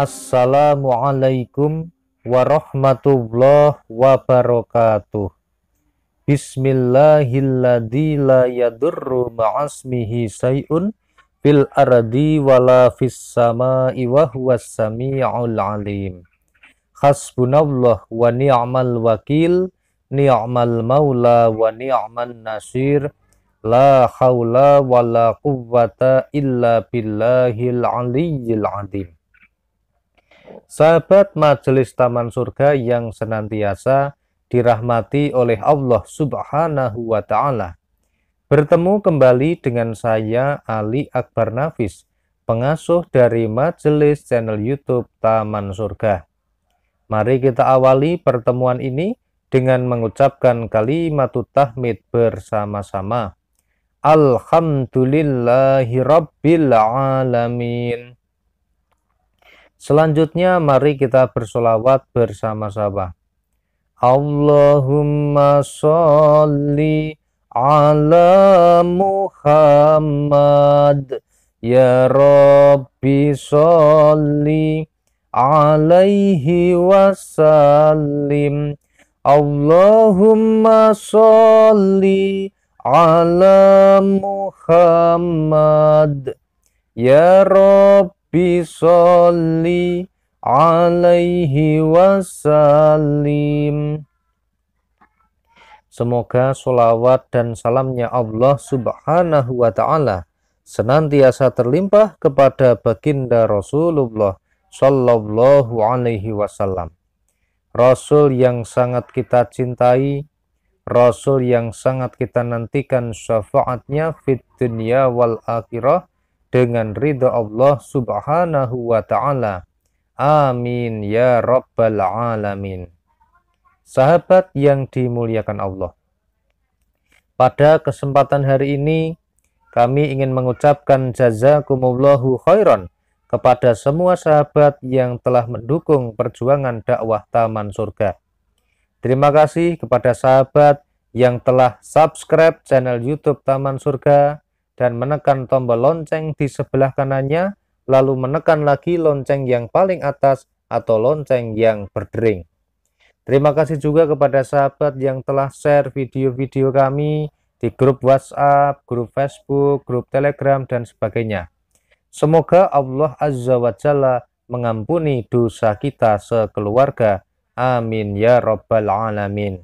Assalamualaikum warahmatullahi wabarakatuh. Bismillahilladzi la yadurru ma'asmihi say'un fil ardi wala fis sama'i wa huwas sami'ul alim. Hasbunallah wa ni'mal wakil, ni'mal maula wa ni'mal nasir. La haula wala quwwata illa billahil aliyyil azim sahabat majelis taman surga yang senantiasa dirahmati oleh Allah Subhanahu wa taala. Bertemu kembali dengan saya Ali Akbar Nafis, pengasuh dari majelis channel YouTube Taman Surga. Mari kita awali pertemuan ini dengan mengucapkan kalimat tahmid bersama-sama. Alhamdulillahirabbil alamin. Selanjutnya mari kita bersolawat bersama-sama. Allahumma sholli ala Muhammad ya Rabbi sholli alaihi wasallim Allahumma sholli ala Muhammad ya Rabbi Rabbi sholli alaihi wasallim. Semoga sholawat dan salamnya Allah subhanahu wa ta'ala senantiasa terlimpah kepada baginda Rasulullah sallallahu alaihi wasallam. Rasul yang sangat kita cintai, Rasul yang sangat kita nantikan syafaatnya fit dunia wal akhirah dengan ridha Allah Subhanahu wa taala. Amin ya rabbal alamin. Sahabat yang dimuliakan Allah. Pada kesempatan hari ini kami ingin mengucapkan jazakumullahu khairan kepada semua sahabat yang telah mendukung perjuangan dakwah Taman Surga. Terima kasih kepada sahabat yang telah subscribe channel YouTube Taman Surga dan menekan tombol lonceng di sebelah kanannya, lalu menekan lagi lonceng yang paling atas atau lonceng yang berdering. Terima kasih juga kepada sahabat yang telah share video-video kami di grup WhatsApp, grup Facebook, grup Telegram, dan sebagainya. Semoga Allah Azza wa Jalla mengampuni dosa kita sekeluarga. Amin ya Rabbal Alamin.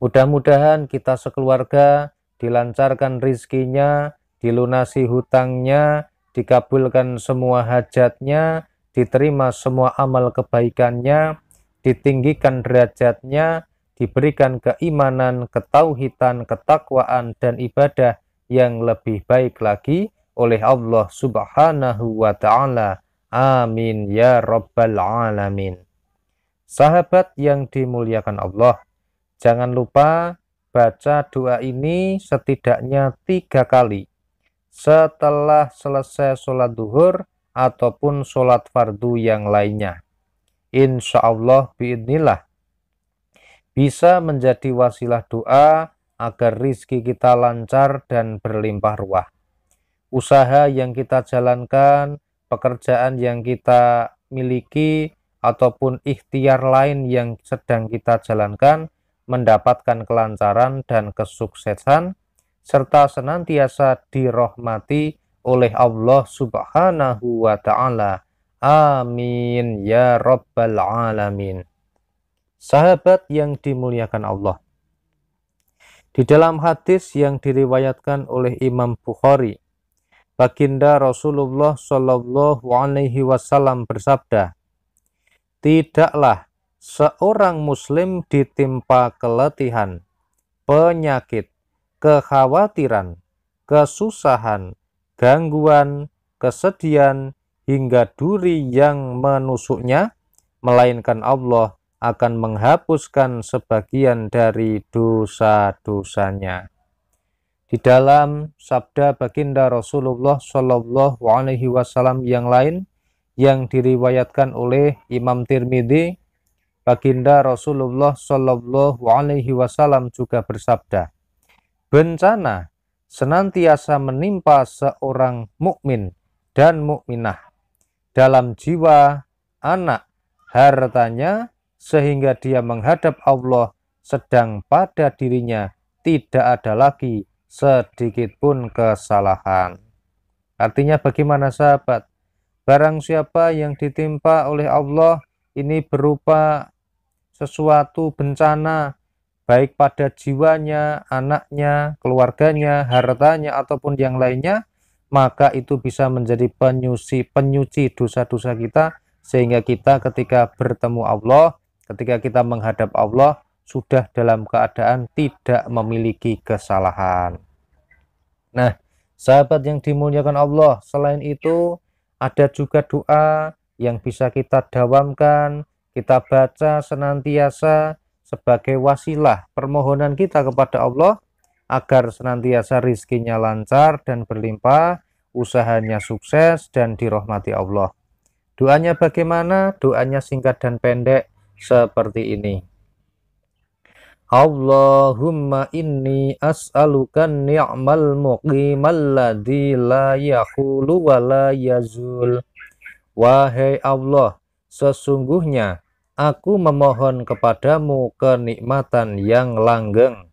Mudah-mudahan kita sekeluarga dilancarkan rizkinya, dilunasi hutangnya, dikabulkan semua hajatnya, diterima semua amal kebaikannya, ditinggikan derajatnya, diberikan keimanan, ketauhidan, ketakwaan, dan ibadah yang lebih baik lagi oleh Allah Subhanahu wa Ta'ala. Amin ya Rabbal 'Alamin. Sahabat yang dimuliakan Allah, jangan lupa baca doa ini setidaknya tiga kali setelah selesai sholat duhur ataupun sholat fardu yang lainnya. Insya Allah biidnillah bisa menjadi wasilah doa agar rizki kita lancar dan berlimpah ruah. Usaha yang kita jalankan, pekerjaan yang kita miliki, ataupun ikhtiar lain yang sedang kita jalankan mendapatkan kelancaran dan kesuksesan, serta senantiasa dirahmati oleh Allah Subhanahu wa Ta'ala. Amin ya Rabbal 'Alamin. Sahabat yang dimuliakan Allah, di dalam hadis yang diriwayatkan oleh Imam Bukhari, Baginda Rasulullah Shallallahu Alaihi Wasallam bersabda, tidaklah seorang muslim ditimpa keletihan, penyakit, kekhawatiran, kesusahan, gangguan, kesedihan, hingga duri yang menusuknya, melainkan Allah akan menghapuskan sebagian dari dosa-dosanya. Di dalam sabda baginda Rasulullah Shallallahu Alaihi Wasallam yang lain yang diriwayatkan oleh Imam Tirmidzi Baginda Rasulullah Shallallahu Alaihi Wasallam juga bersabda, bencana senantiasa menimpa seorang mukmin dan mukminah dalam jiwa, anak, hartanya, sehingga dia menghadap Allah, sedang pada dirinya tidak ada lagi sedikit pun kesalahan. Artinya bagaimana sahabat? Barang siapa yang ditimpa oleh Allah ini berupa sesuatu bencana baik pada jiwanya, anaknya, keluarganya, hartanya ataupun yang lainnya, maka itu bisa menjadi penyuci penyuci dosa-dosa kita sehingga kita ketika bertemu Allah, ketika kita menghadap Allah sudah dalam keadaan tidak memiliki kesalahan. Nah, sahabat yang dimuliakan Allah, selain itu ada juga doa yang bisa kita dawamkan kita baca senantiasa sebagai wasilah permohonan kita kepada Allah agar senantiasa rizkinya lancar dan berlimpah, usahanya sukses dan dirahmati Allah. Doanya bagaimana? Doanya singkat dan pendek seperti ini. Allahumma inni as'aluka ni'mal muqimal ladhi la yahulu wa la yazul. Wahai Allah, sesungguhnya Aku memohon kepadamu kenikmatan yang langgeng,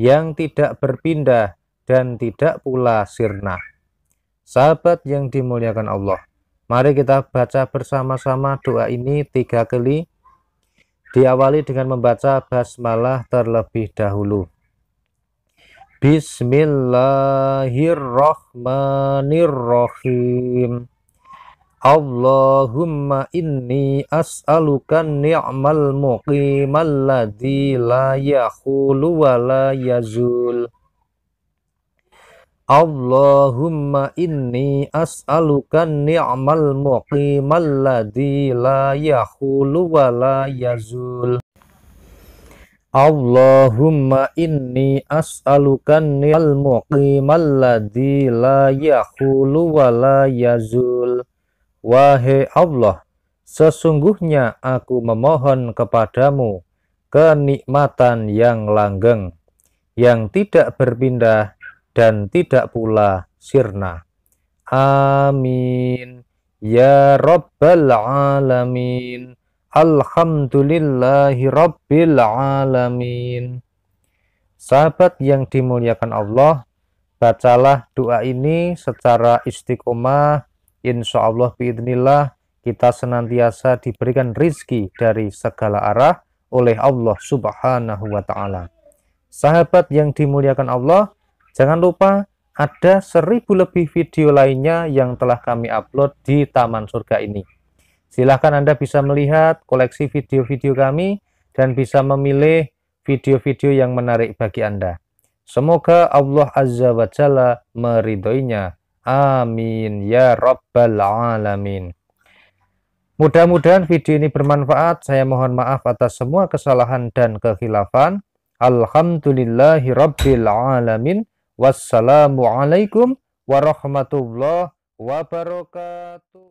yang tidak berpindah dan tidak pula sirna. Sahabat yang dimuliakan Allah, mari kita baca bersama-sama doa ini tiga kali. Diawali dengan membaca basmalah terlebih dahulu. Bismillahirrahmanirrahim. Allahumma inni as'aluka ni'mal muqim alladhi la yakhulu wa la yazul Allahumma inni as'aluka ni'mal muqim alladhi la yakhulu wa la yazul Allahumma inni as'aluka ni'mal muqim alladhi la yakhulu wa la yazul Wahai Allah, sesungguhnya aku memohon kepadamu kenikmatan yang langgeng, yang tidak berpindah dan tidak pula sirna. Amin. Ya Rabbal Alamin. Alhamdulillahi Rabbil Alamin. Sahabat yang dimuliakan Allah, bacalah doa ini secara istiqomah Insya Allah biidnillah kita senantiasa diberikan rizki dari segala arah oleh Allah subhanahu wa ta'ala. Sahabat yang dimuliakan Allah, jangan lupa ada seribu lebih video lainnya yang telah kami upload di Taman Surga ini. Silahkan Anda bisa melihat koleksi video-video kami dan bisa memilih video-video yang menarik bagi Anda. Semoga Allah Azza wa Jalla meridhoinya. Amin ya Rabbal Alamin. Mudah-mudahan video ini bermanfaat. Saya mohon maaf atas semua kesalahan dan kekhilafan. Alhamdulillahi Rabbil Alamin. Wassalamualaikum warahmatullahi wabarakatuh.